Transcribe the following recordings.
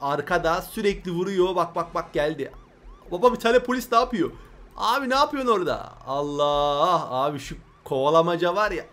Arkada sürekli vuruyor. Bak bak bak geldi. Baba bir tane polis ne yapıyor? Abi ne yapıyorsun orada? Allah abi şu kovalamaca var ya.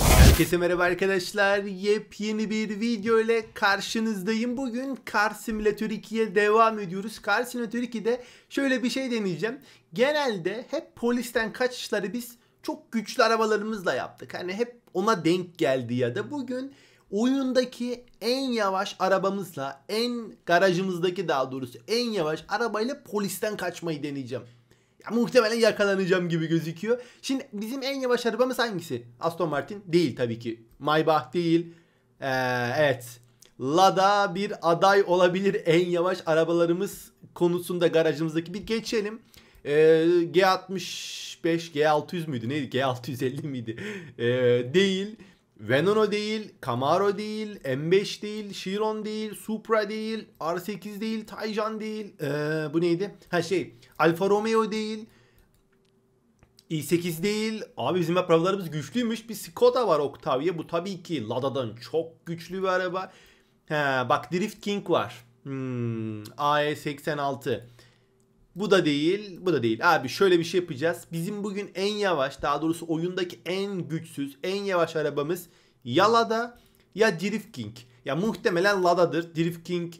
Herkese merhaba arkadaşlar. Yepyeni bir video ile karşınızdayım. Bugün Car Simulator 2'ye devam ediyoruz. Car Simulator 2'de şöyle bir şey deneyeceğim. Genelde hep polisten kaçışları biz çok güçlü arabalarımızla yaptık. Hani hep ona denk geldi ya da bugün oyundaki en yavaş arabamızla en garajımızdaki daha doğrusu en yavaş arabayla polisten kaçmayı deneyeceğim. Ya, muhtemelen yakalanacağım gibi gözüküyor. Şimdi bizim en yavaş arabamız hangisi? Aston Martin değil tabii ki. Maybach değil. Ee, evet. Lada bir aday olabilir en yavaş arabalarımız konusunda garajımızdaki bir geçelim. Ee, G65, G600 müydü neydi? G650 miydi? Ee, değil. Venano değil, Camaro değil, M5 değil, Chiron değil, Supra değil, R8 değil, Taycan değil. Ee, bu neydi? Ha şey, Alfa Romeo değil. i8 değil. Abi bizim hep arabalarımız güçlüymüş. Bir Skoda var Octavia. Bu tabii ki Lada'dan çok güçlü bir araba. He, bak Drift King var. Hmm, AE86. Bu da değil, bu da değil. Abi şöyle bir şey yapacağız. Bizim bugün en yavaş, daha doğrusu oyundaki en güçsüz, en yavaş arabamız ya Lada ya Drift King. Ya muhtemelen Lada'dır. Drift King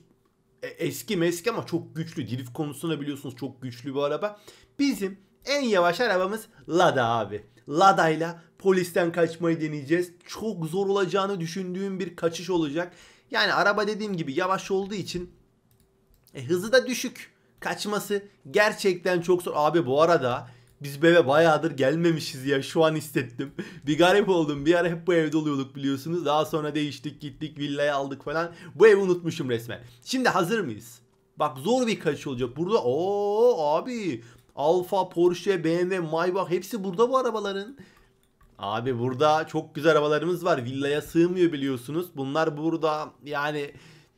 e, eski meski ama çok güçlü. Drift konusunda biliyorsunuz çok güçlü bir araba. Bizim en yavaş arabamız Lada abi. Lada ile polisten kaçmayı deneyeceğiz. Çok zor olacağını düşündüğüm bir kaçış olacak. Yani araba dediğim gibi yavaş olduğu için e, hızı da düşük kaçması gerçekten çok zor. Abi bu arada biz bu eve bayağıdır gelmemişiz ya şu an hissettim. bir garip oldum. Bir ara hep bu evde oluyorduk biliyorsunuz. Daha sonra değiştik gittik villayı aldık falan. Bu evi unutmuşum resmen. Şimdi hazır mıyız? Bak zor bir kaçış olacak. Burada o abi Alfa, Porsche, BMW, Maybach hepsi burada bu arabaların. Abi burada çok güzel arabalarımız var. Villaya sığmıyor biliyorsunuz. Bunlar burada yani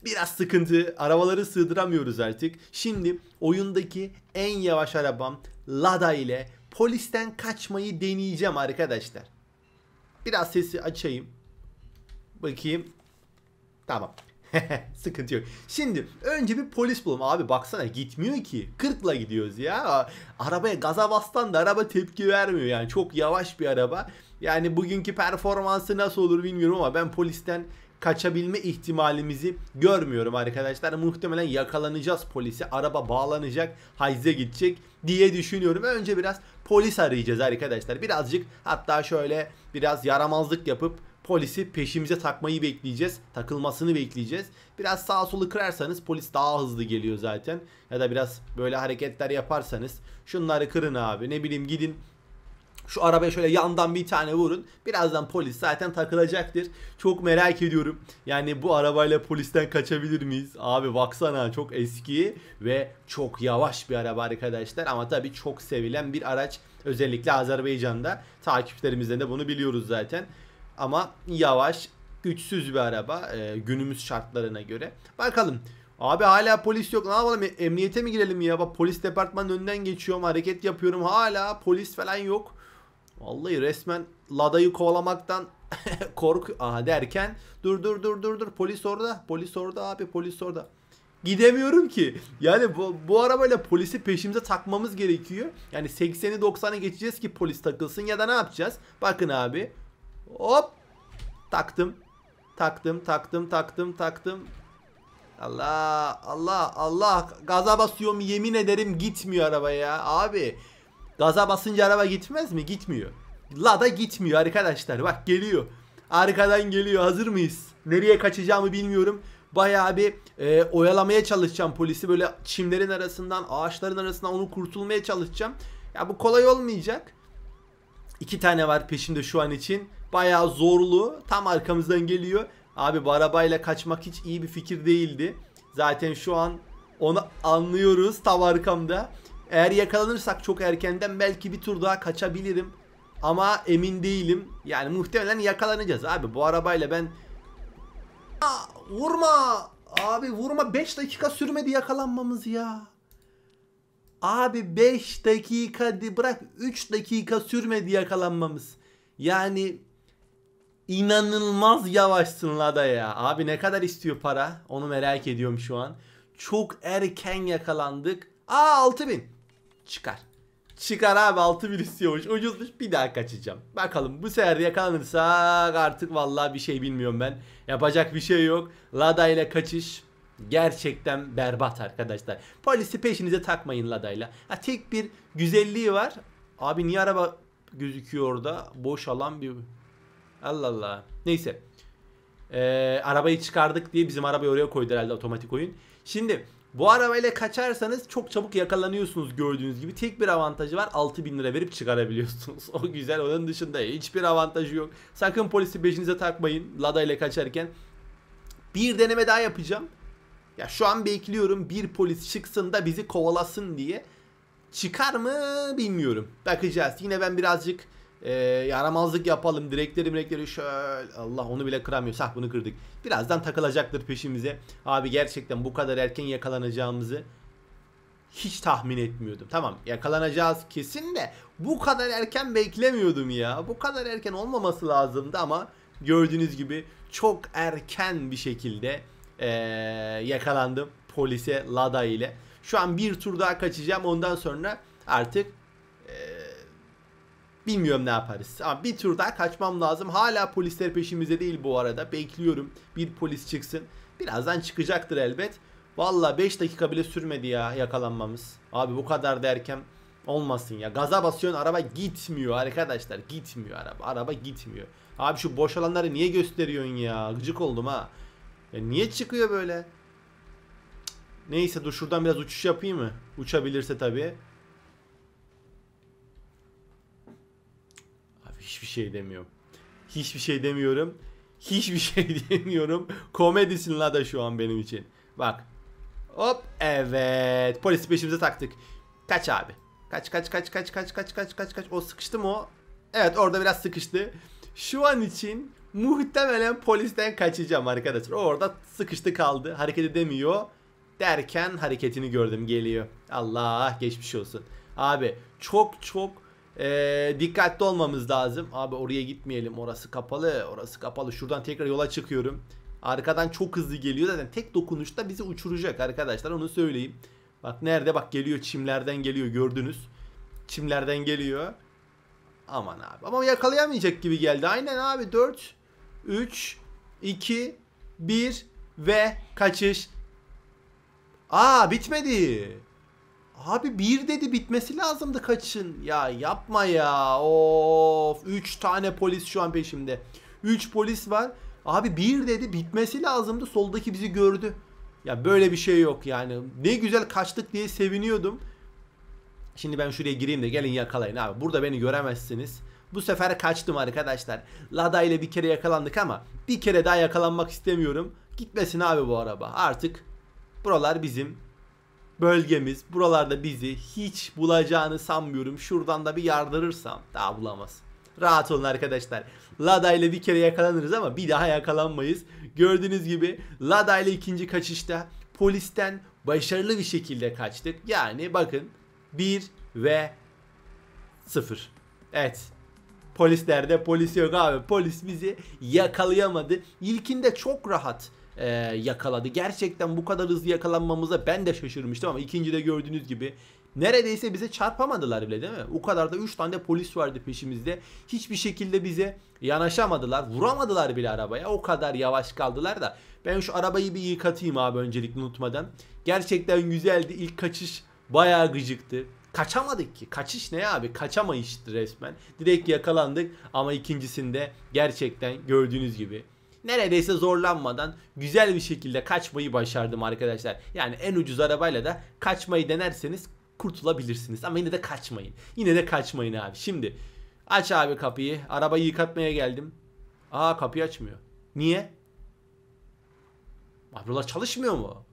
biraz sıkıntı. Arabaları sığdıramıyoruz artık. Şimdi oyundaki en yavaş arabam Lada ile polisten kaçmayı deneyeceğim arkadaşlar. Biraz sesi açayım. Bakayım. Tamam. Sıkıntı yok. Şimdi önce bir polis bulalım. Abi baksana gitmiyor ki. Kırkla gidiyoruz ya. Arabaya gaza bastan da araba tepki vermiyor yani. Çok yavaş bir araba. Yani bugünkü performansı nasıl olur bilmiyorum ama ben polisten kaçabilme ihtimalimizi görmüyorum arkadaşlar. Muhtemelen yakalanacağız polise. Araba bağlanacak. Hayze gidecek diye düşünüyorum. Önce biraz polis arayacağız arkadaşlar. Birazcık hatta şöyle biraz yaramazlık yapıp polisi peşimize takmayı bekleyeceğiz. Takılmasını bekleyeceğiz. Biraz sağ solu kırarsanız polis daha hızlı geliyor zaten. Ya da biraz böyle hareketler yaparsanız şunları kırın abi ne bileyim gidin şu arabaya şöyle yandan bir tane vurun. Birazdan polis zaten takılacaktır. Çok merak ediyorum. Yani bu arabayla polisten kaçabilir miyiz? Abi baksana çok eski ve çok yavaş bir araba arkadaşlar. Ama tabii çok sevilen bir araç. Özellikle Azerbaycan'da. Takipçilerimizden de bunu biliyoruz zaten. Ama yavaş, güçsüz bir araba e, günümüz şartlarına göre. Bakalım. Abi hala polis yok. Ne yapalım? E, emniyete mi girelim ya? Bak polis departmanın önünden geçiyorum. Hareket yapıyorum. Hala polis falan yok. Vallahi resmen Lada'yı kovalamaktan kork aha derken dur dur dur dur dur polis orada polis orada abi polis orada. Gidemiyorum ki. Yani bu, bu arabayla polisi peşimize takmamız gerekiyor. Yani 80'i 90'a geçeceğiz ki polis takılsın ya da ne yapacağız? Bakın abi. Hop. Taktım. Taktım taktım taktım taktım. Allah Allah Allah gaza basıyorum yemin ederim gitmiyor araba ya abi. Gaza basınca araba gitmez mi? Gitmiyor. Lada gitmiyor arkadaşlar. Bak geliyor. Arkadan geliyor. Hazır mıyız? Nereye kaçacağımı bilmiyorum. Bayağı bir e, oyalamaya çalışacağım polisi. Böyle çimlerin arasından, ağaçların arasından onu kurtulmaya çalışacağım. Ya bu kolay olmayacak. İki tane var peşimde şu an için. Bayağı zorlu. Tam arkamızdan geliyor. Abi bu arabayla kaçmak hiç iyi bir fikir değildi. Zaten şu an onu anlıyoruz tam arkamda. Eğer yakalanırsak çok erkenden belki bir tur daha kaçabilirim. Ama emin değilim. Yani muhtemelen yakalanacağız abi. Bu arabayla ben... Aa, vurma! Abi vurma 5 dakika sürmedi yakalanmamız ya. Abi 5 dakika bırak 3 dakika sürmedi yakalanmamız. Yani inanılmaz yavaşsın Lada ya. Abi ne kadar istiyor para? Onu merak ediyorum şu an. Çok erken yakalandık. Aa 6000. Çıkar. Çıkar abi bin istiyormuş. Ucuzmuş bir daha kaçacağım. Bakalım bu sefer yakalanırsak artık vallahi bir şey bilmiyorum ben. Yapacak bir şey yok. Lada ile kaçış gerçekten berbat arkadaşlar. Polisi peşinize takmayın Lada'yla. Ha, tek bir güzelliği var. Abi niye araba gözüküyor orada? Boş alan bir... Allah Allah. Neyse. Ee, arabayı çıkardık diye bizim arabayı oraya koydu herhalde otomatik oyun. Şimdi bu arabayla kaçarsanız çok çabuk yakalanıyorsunuz gördüğünüz gibi. Tek bir avantajı var 6000 lira verip çıkarabiliyorsunuz. o güzel onun dışında hiçbir avantajı yok. Sakın polisi beşinize takmayın Lada ile kaçarken. Bir deneme daha yapacağım. Ya şu an bekliyorum bir polis çıksın da bizi kovalasın diye. Çıkar mı bilmiyorum. Bakacağız. Yine ben birazcık e, yaramazlık yapalım. Direkleri direkleri şöyle. Allah onu bile kıramıyor. Sah bunu kırdık. Birazdan takılacaktır peşimize. Abi gerçekten bu kadar erken yakalanacağımızı hiç tahmin etmiyordum. Tamam yakalanacağız kesin de bu kadar erken beklemiyordum ya. Bu kadar erken olmaması lazımdı ama gördüğünüz gibi çok erken bir şekilde ee, yakalandım polise Lada ile. Şu an bir tur daha kaçacağım ondan sonra artık ee, Bilmiyorum ne yaparız. Ama bir tur daha kaçmam lazım. Hala polisler peşimizde değil bu arada. Bekliyorum bir polis çıksın. Birazdan çıkacaktır elbet. Valla 5 dakika bile sürmedi ya yakalanmamız. Abi bu kadar derken olmasın ya. Gaza basıyorsun araba gitmiyor arkadaşlar. Gitmiyor araba. Araba gitmiyor. Abi şu boş alanları niye gösteriyorsun ya? Gıcık oldum ha. Ya e niye çıkıyor böyle? Neyse dur şuradan biraz uçuş yapayım mı? Uçabilirse tabii. Hiçbir şey demiyorum. Hiçbir şey demiyorum. Hiçbir şey demiyorum. Komedisin la da şu an benim için. Bak. Hop evet. Polis peşimize taktık. Kaç abi. Kaç kaç kaç kaç kaç kaç kaç kaç kaç. O sıkıştı mı o? Evet orada biraz sıkıştı. Şu an için muhtemelen polisten kaçacağım arkadaşlar. Orada sıkıştı kaldı. Hareket edemiyor. Derken hareketini gördüm geliyor. Allah geçmiş olsun. Abi çok çok ee, dikkatli olmamız lazım. Abi oraya gitmeyelim. Orası kapalı. Orası kapalı. Şuradan tekrar yola çıkıyorum. Arkadan çok hızlı geliyor. Zaten tek dokunuşta bizi uçuracak arkadaşlar. Onu söyleyeyim. Bak nerede? Bak geliyor çimlerden geliyor. Gördünüz. Çimlerden geliyor. Aman abi. Ama yakalayamayacak gibi geldi. Aynen abi. 4, 3, 2, 1 ve kaçış. Aa bitmedi. Abi bir dedi bitmesi lazımdı kaçın. Ya yapma ya. Of. Üç tane polis şu an peşimde. Üç polis var. Abi bir dedi bitmesi lazımdı. Soldaki bizi gördü. Ya böyle bir şey yok yani. Ne güzel kaçtık diye seviniyordum. Şimdi ben şuraya gireyim de gelin yakalayın abi. Burada beni göremezsiniz. Bu sefer kaçtım arkadaşlar. Lada ile bir kere yakalandık ama bir kere daha yakalanmak istemiyorum. Gitmesin abi bu araba. Artık buralar bizim bölgemiz buralarda bizi hiç bulacağını sanmıyorum. Şuradan da bir yardırırsam daha bulamaz. Rahat olun arkadaşlar. Lada ile bir kere yakalanırız ama bir daha yakalanmayız. Gördüğünüz gibi Lada ile ikinci kaçışta polisten başarılı bir şekilde kaçtık. Yani bakın 1 ve 0. Evet Polislerde polis yok abi. Polis bizi yakalayamadı. İlkinde çok rahat e, yakaladı. Gerçekten bu kadar hızlı yakalanmamıza ben de şaşırmıştım ama ikincide gördüğünüz gibi neredeyse bize çarpamadılar bile değil mi? O kadar da 3 tane polis vardı peşimizde. Hiçbir şekilde bize yanaşamadılar. Vuramadılar bile arabaya. O kadar yavaş kaldılar da. Ben şu arabayı bir yıkatayım abi öncelikle unutmadan. Gerçekten güzeldi. İlk kaçış bayağı gıcıktı. Kaçamadık ki. Kaçış ne abi? Kaçamayıştı resmen. Direkt yakalandık ama ikincisinde gerçekten gördüğünüz gibi neredeyse zorlanmadan güzel bir şekilde kaçmayı başardım arkadaşlar. Yani en ucuz arabayla da kaçmayı denerseniz kurtulabilirsiniz. Ama yine de kaçmayın. Yine de kaçmayın abi. Şimdi aç abi kapıyı. Arabayı yıkatmaya geldim. Aa kapıyı açmıyor. Niye? Abi çalışmıyor mu?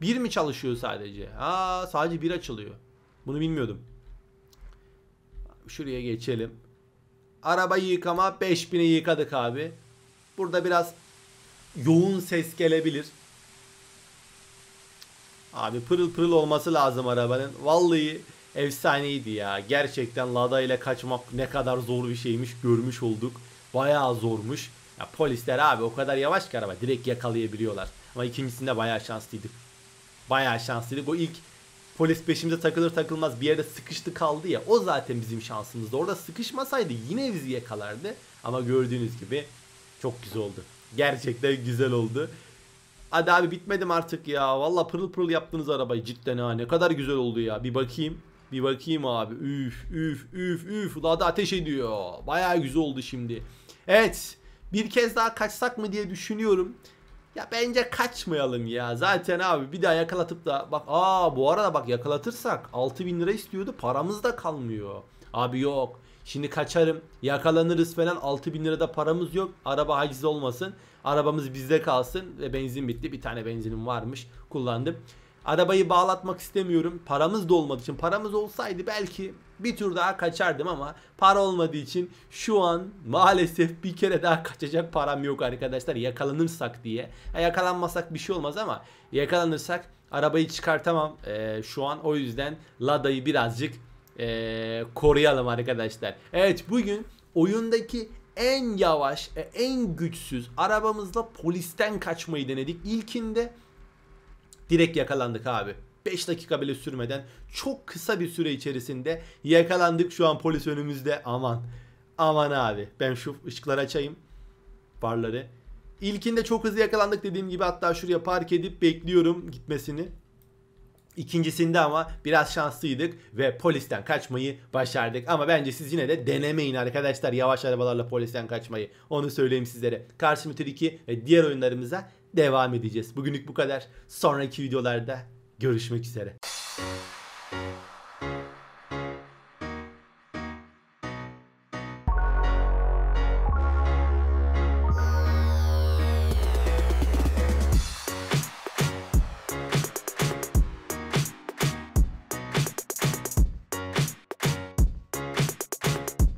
Bir mi çalışıyor sadece? Aa sadece bir açılıyor. Bunu bilmiyordum. Şuraya geçelim. Araba yıkama 5000'i yıkadık abi. Burada biraz yoğun ses gelebilir. Abi pırıl pırıl olması lazım arabanın. Vallahi efsaneydi ya. Gerçekten Lada ile kaçmak ne kadar zor bir şeymiş görmüş olduk. Bayağı zormuş. Ya polisler abi o kadar yavaş ki araba direkt yakalayabiliyorlar. Ama ikincisinde bayağı şanslıydık. Bayağı şanslıydık. Bu ilk polis peşimize takılır takılmaz bir yere sıkıştı kaldı ya o zaten bizim şansımızdı. Orada sıkışmasaydı yine bizi yakalardı ama gördüğünüz gibi çok güzel oldu. Gerçekten güzel oldu. Hadi abi bitmedim artık ya. Valla pırıl pırıl yaptınız arabayı cidden ha. Ne kadar güzel oldu ya. Bir bakayım. Bir bakayım abi. Üf üf üf üf. Daha da ateş ediyor. Baya güzel oldu şimdi. Evet. Bir kez daha kaçsak mı diye düşünüyorum. Ya bence kaçmayalım ya. Zaten abi bir daha yakalatıp da bak aa bu arada bak yakalatırsak 6000 lira istiyordu. Paramız da kalmıyor. Abi yok. Şimdi kaçarım yakalanırız falan 6000 lirada paramız yok. Araba haciz olmasın. Arabamız bizde kalsın ve benzin bitti. Bir tane benzinim varmış kullandım. Arabayı bağlatmak istemiyorum. Paramız da olmadığı için paramız olsaydı belki bir tur daha kaçardım ama para olmadığı için şu an maalesef bir kere daha kaçacak param yok arkadaşlar yakalanırsak diye. Ya yakalanmasak bir şey olmaz ama yakalanırsak arabayı çıkartamam e, şu an o yüzden Lada'yı birazcık e, koruyalım arkadaşlar. Evet bugün oyundaki en yavaş, en güçsüz arabamızla polisten kaçmayı denedik. ilkinde direkt yakalandık abi. 5 dakika bile sürmeden çok kısa bir süre içerisinde yakalandık şu an polis önümüzde aman. Aman abi ben şu ışıkları açayım. Farları. İlkinde çok hızlı yakalandık dediğim gibi hatta şuraya park edip bekliyorum gitmesini. İkincisinde ama biraz şanslıydık ve polisten kaçmayı başardık. Ama bence siz yine de denemeyin arkadaşlar yavaş arabalarla polisten kaçmayı. Onu söyleyeyim sizlere. Karşı 2 ve diğer oyunlarımıza devam edeceğiz. Bugünlük bu kadar. Sonraki videolarda Görüşmek üzere.